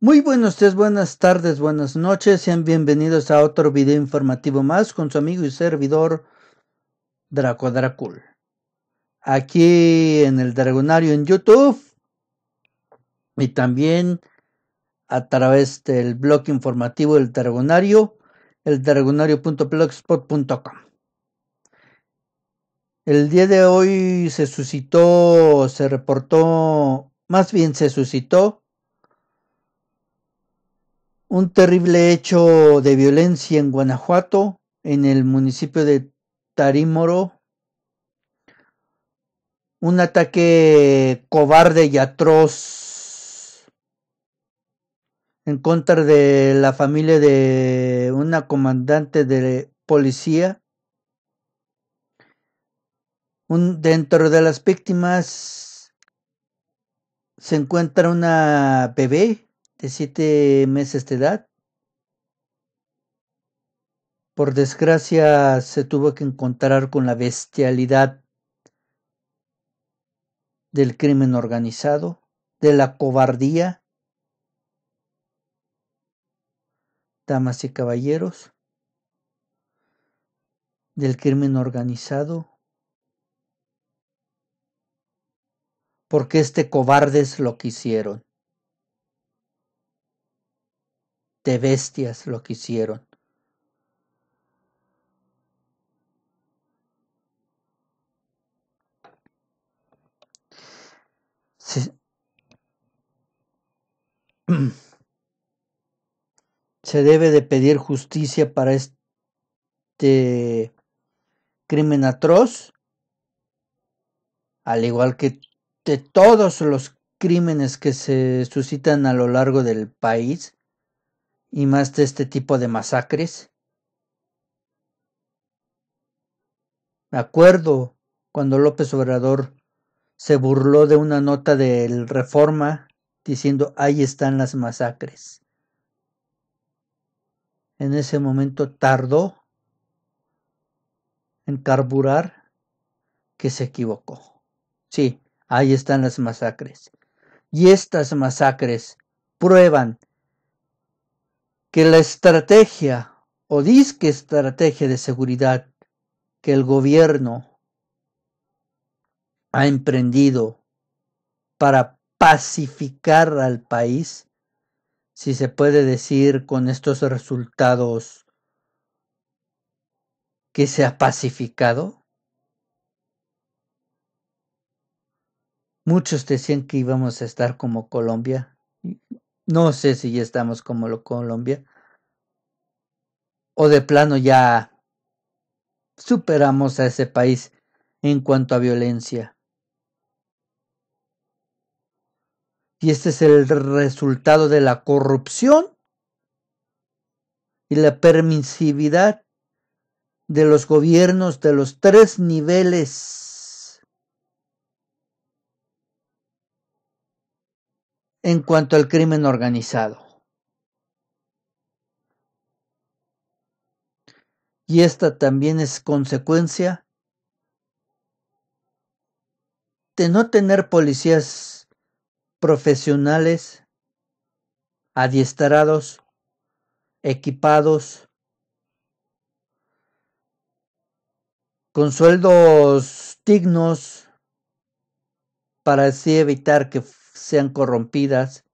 Muy buenos días, buenas tardes, buenas noches. Sean bienvenidos a otro video informativo más con su amigo y servidor Draco Dracul. Aquí en el Dragonario en YouTube y también a través del blog informativo del Dragonario, el dragonario.blogspot.com. El día de hoy se suscitó, se reportó, más bien se suscitó un terrible hecho de violencia en Guanajuato, en el municipio de Tarímoro. Un ataque cobarde y atroz en contra de la familia de una comandante de policía. dentro de las víctimas se encuentra una bebé de siete meses de edad. Por desgracia se tuvo que encontrar con la bestialidad del crimen organizado, de la cobardía. Damas y caballeros, del crimen organizado, porque este cobardes lo quisieron. de bestias lo que hicieron. Se, se debe de pedir justicia para este crimen atroz, al igual que de todos los crímenes que se suscitan a lo largo del país y más de este tipo de masacres? Me acuerdo cuando López Obrador se burló de una nota del Reforma diciendo ahí están las masacres. En ese momento tardó en carburar que se equivocó. Sí, ahí están las masacres. Y estas masacres prueban la estrategia o disque estrategia de seguridad que el gobierno ha emprendido para pacificar al país, si se puede decir con estos resultados que se ha pacificado. Muchos decían que íbamos a estar como Colombia. No sé si ya estamos como lo Colombia. O de plano ya superamos a ese país en cuanto a violencia. Y este es el resultado de la corrupción y la permisividad de los gobiernos de los tres niveles en cuanto al crimen organizado. Y esta también es consecuencia de no tener policías profesionales adiestrados, equipados, con sueldos dignos para así evitar que sean corrompidas.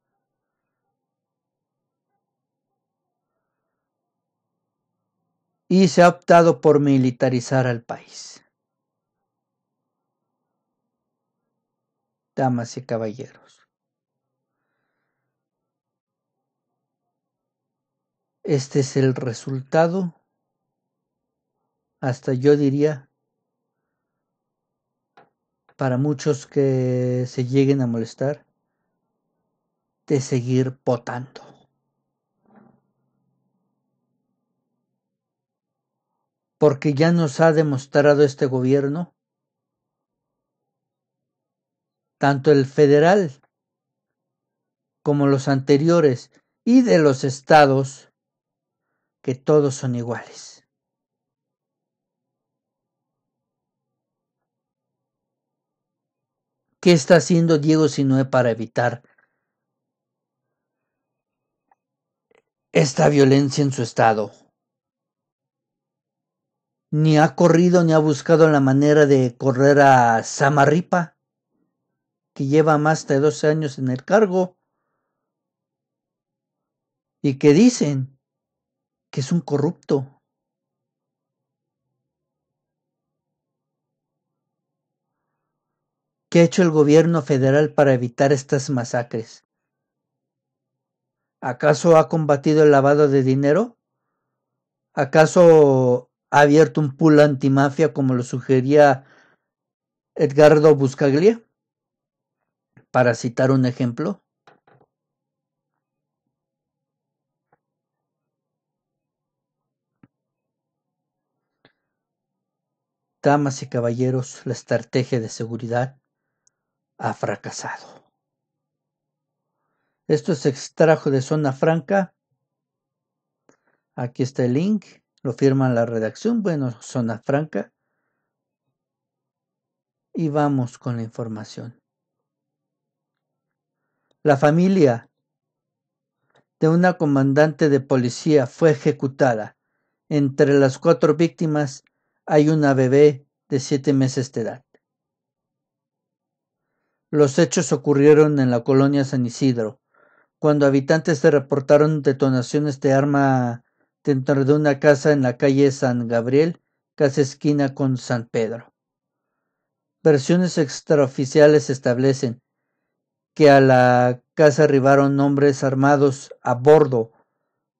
Y se ha optado por militarizar al país. Damas y caballeros. Este es el resultado, hasta yo diría, para muchos que se lleguen a molestar, de seguir votando. Porque ya nos ha demostrado este gobierno, tanto el federal como los anteriores y de los estados, que todos son iguales. ¿Qué está haciendo Diego Sinue para evitar esta violencia en su estado. Ni ha corrido ni ha buscado la manera de correr a Samarripa, que lleva más de 12 años en el cargo, y que dicen que es un corrupto. ¿Qué ha hecho el gobierno federal para evitar estas masacres? ¿Acaso ha combatido el lavado de dinero? ¿Acaso ha abierto un pool antimafia como lo sugería Edgardo Buscaglia? Para citar un ejemplo. Damas y caballeros, la estrategia de seguridad ha fracasado. Esto se extrajo de Zona Franca. Aquí está el link. Lo firma la redacción. Bueno, Zona Franca. Y vamos con la información. La familia de una comandante de policía fue ejecutada. Entre las cuatro víctimas hay una bebé de siete meses de edad. Los hechos ocurrieron en la colonia San Isidro, cuando habitantes se reportaron detonaciones de arma dentro de una casa en la calle San Gabriel, casi esquina con San Pedro. Versiones extraoficiales establecen que a la casa arribaron hombres armados a bordo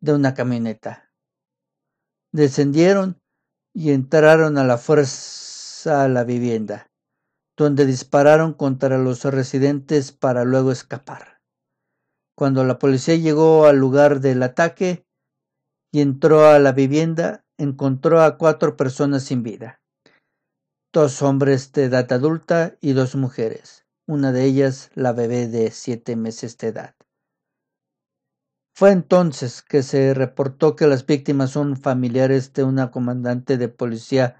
de una camioneta. Descendieron y entraron a la fuerza a la vivienda, donde dispararon contra los residentes para luego escapar. Cuando la policía llegó al lugar del ataque y entró a la vivienda, encontró a cuatro personas sin vida. Dos hombres de edad adulta y dos mujeres, una de ellas la bebé de siete meses de edad. Fue entonces que se reportó que las víctimas son familiares de una comandante de policía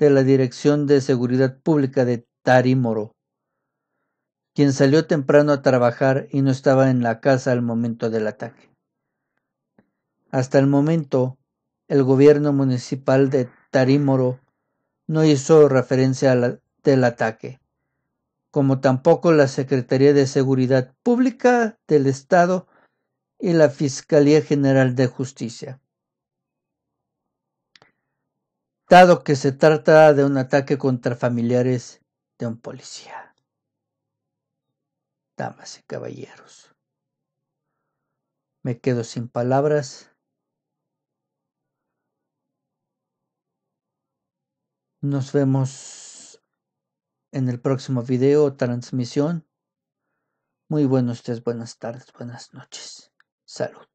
de la Dirección de Seguridad Pública de Tarimoro quien salió temprano a trabajar y no estaba en la casa al momento del ataque. Hasta el momento, el gobierno municipal de Tarímoro no hizo referencia la, del ataque, como tampoco la Secretaría de Seguridad Pública del Estado y la Fiscalía General de Justicia. Dado que se trata de un ataque contra familiares de un policía damas y caballeros. Me quedo sin palabras. Nos vemos en el próximo video o transmisión. Muy buenos días, buenas tardes, buenas noches. Salud.